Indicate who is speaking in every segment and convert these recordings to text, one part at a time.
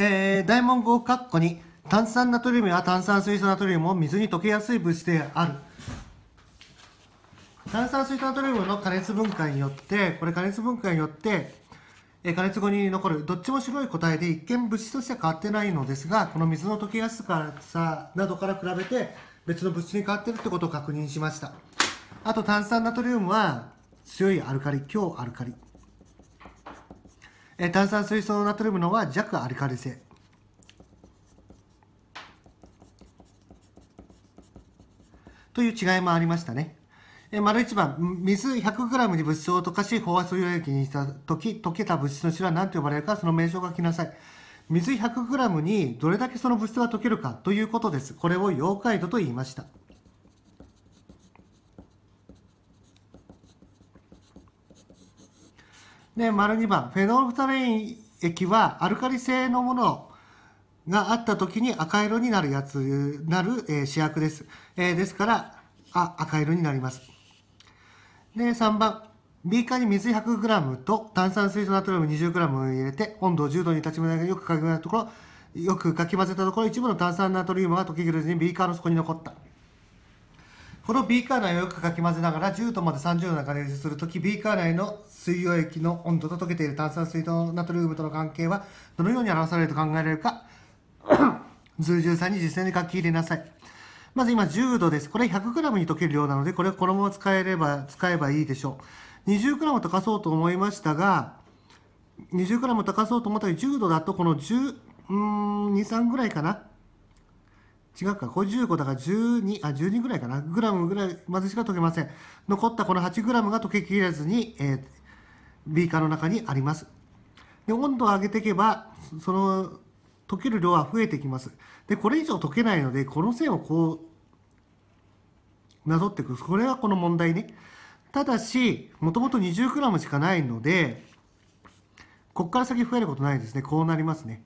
Speaker 1: えー、大文豪括弧に炭酸ナトリウムや炭酸水素ナトリウムも水に溶けやすい物質である炭酸水素ナトリウムの加熱分解によってこれ加熱分解によって、えー、加熱後に残るどっちも白い個体で一見物質としては変わってないのですがこの水の溶けやすさなどから比べて別の物質に変わっているってことを確認しましたあと炭酸ナトリウムは強いアルカリ強アルカリえ炭酸水素ナトリウムのは弱アルカリ性という違いもありましたね。え丸1番、水 100g に物質を溶かし飽和水溶液にした時溶けた物質の種は何と呼ばれるかその名称を書きなさい。水 100g にどれだけその物質が溶けるかということです。これを溶解度と言いました。で丸2番フェノールフタレイン液はアルカリ性のものがあった時に赤色になるやつなる、えー、試です、えー、ですからあ赤色になりますで3番カーに水 100g と炭酸水素ナトリウム 20g を入れて温度を10度に立ちまがよくかき混ぜたところよくかき混ぜたところ一部の炭酸ナトリウムが溶けきれずにカーの底に残ったこのビーカー内をよくかき混ぜながら10度まで30度の中で熱するときーカー内の水溶液の温度と溶けている炭酸水とナトリウムとの関係はどのように表されると考えられるか図 さんに実践に書き入れなさいまず今10度ですこれ 100g に溶ける量なのでこれこのまま使えれば使えばいいでしょう 20g 溶かそうと思いましたが 20g 溶かそうと思ったら10度だとこの10うん23ぐらいかな違うか、55だから12、あ、12ぐらいかな、グラムぐらいまでしか溶けません。残ったこの8グラムが溶けきれずに、えー、ビーカーの中にあります。で、温度を上げていけば、その、溶ける量は増えてきます。で、これ以上溶けないので、この線をこう、なぞっていく。これはこの問題ね。ただし、もともと 20g しかないので、ここから先増えることないですね。こうなりますね。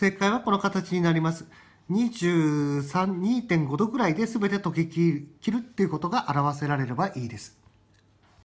Speaker 1: 正解はこの形になります。23.5度ぐらいで全て溶けきるっていうことが表せられればいいです。